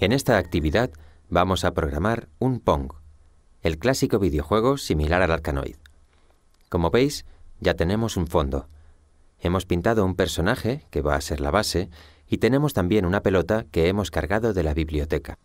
En esta actividad vamos a programar un Pong, el clásico videojuego similar al Arcanoid. Como veis, ya tenemos un fondo. Hemos pintado un personaje, que va a ser la base, y tenemos también una pelota que hemos cargado de la biblioteca.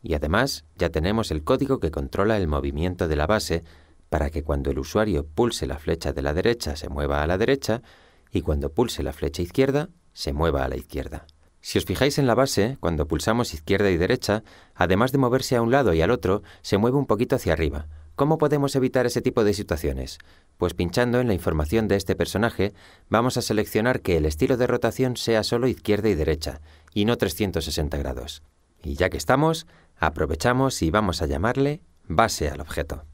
Y además ya tenemos el código que controla el movimiento de la base para que cuando el usuario pulse la flecha de la derecha se mueva a la derecha y cuando pulse la flecha izquierda se mueva a la izquierda. Si os fijáis en la base, cuando pulsamos izquierda y derecha, además de moverse a un lado y al otro, se mueve un poquito hacia arriba. ¿Cómo podemos evitar ese tipo de situaciones? Pues pinchando en la información de este personaje, vamos a seleccionar que el estilo de rotación sea solo izquierda y derecha, y no 360 grados. Y ya que estamos, aprovechamos y vamos a llamarle base al objeto.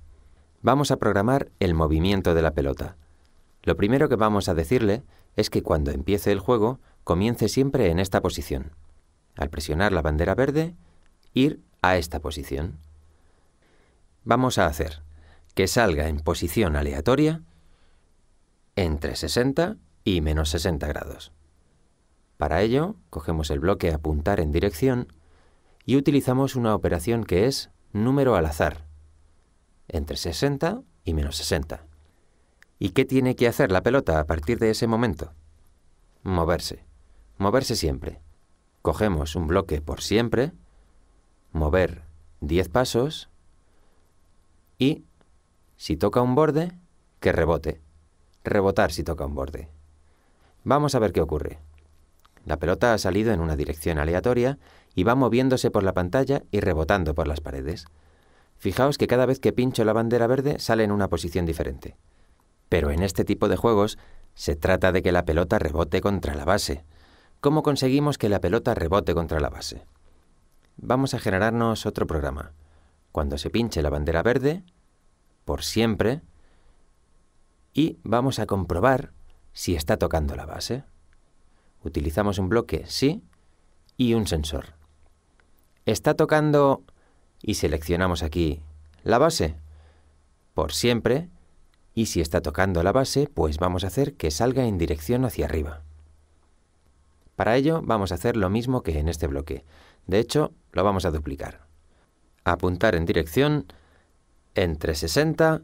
Vamos a programar el movimiento de la pelota. Lo primero que vamos a decirle es que cuando empiece el juego, comience siempre en esta posición. Al presionar la bandera verde, ir a esta posición. Vamos a hacer que salga en posición aleatoria entre 60 y menos 60 grados. Para ello, cogemos el bloque apuntar en dirección y utilizamos una operación que es número al azar, entre 60 y menos 60. ¿Y qué tiene que hacer la pelota a partir de ese momento? Moverse. Moverse siempre. Cogemos un bloque por siempre, mover 10 pasos y, si toca un borde, que rebote. Rebotar si toca un borde. Vamos a ver qué ocurre. La pelota ha salido en una dirección aleatoria y va moviéndose por la pantalla y rebotando por las paredes. Fijaos que cada vez que pincho la bandera verde sale en una posición diferente. Pero en este tipo de juegos se trata de que la pelota rebote contra la base, ¿Cómo conseguimos que la pelota rebote contra la base? Vamos a generarnos otro programa. Cuando se pinche la bandera verde, por siempre, y vamos a comprobar si está tocando la base. Utilizamos un bloque sí y un sensor. ¿Está tocando y seleccionamos aquí la base? Por siempre, y si está tocando la base, pues vamos a hacer que salga en dirección hacia arriba. Para ello vamos a hacer lo mismo que en este bloque. De hecho, lo vamos a duplicar. Apuntar en dirección entre 60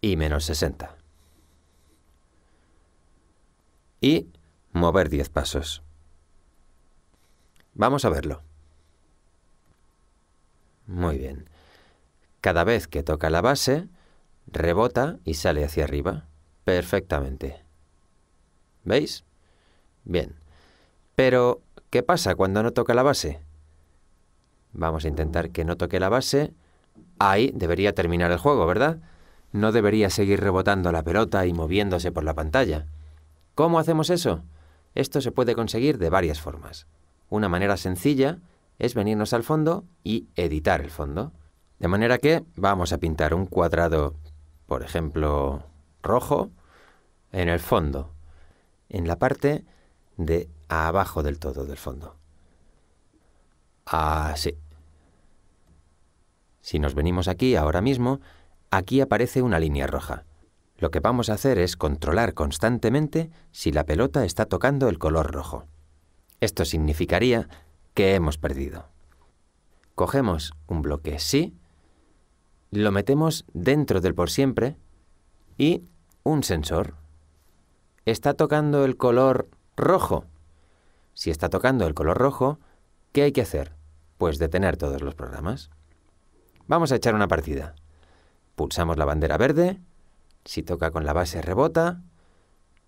y menos 60. Y mover 10 pasos. Vamos a verlo. Muy bien. Cada vez que toca la base, rebota y sale hacia arriba. Perfectamente. ¿Veis? Bien. Pero, ¿qué pasa cuando no toca la base? Vamos a intentar que no toque la base. Ahí debería terminar el juego, ¿verdad? No debería seguir rebotando la pelota y moviéndose por la pantalla. ¿Cómo hacemos eso? Esto se puede conseguir de varias formas. Una manera sencilla es venirnos al fondo y editar el fondo. De manera que vamos a pintar un cuadrado, por ejemplo, rojo, en el fondo, en la parte de abajo del todo del fondo. Así. Ah, si nos venimos aquí ahora mismo, aquí aparece una línea roja. Lo que vamos a hacer es controlar constantemente si la pelota está tocando el color rojo. Esto significaría que hemos perdido. Cogemos un bloque sí, lo metemos dentro del por siempre y un sensor. Está tocando el color rojo. Si está tocando el color rojo, ¿qué hay que hacer? Pues detener todos los programas. Vamos a echar una partida. Pulsamos la bandera verde, si toca con la base rebota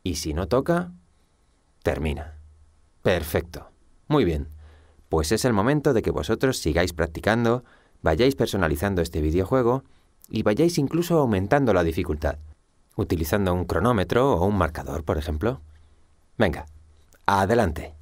y si no toca, termina. Perfecto. Muy bien. Pues es el momento de que vosotros sigáis practicando, vayáis personalizando este videojuego y vayáis incluso aumentando la dificultad, utilizando un cronómetro o un marcador, por ejemplo. Venga, adelante.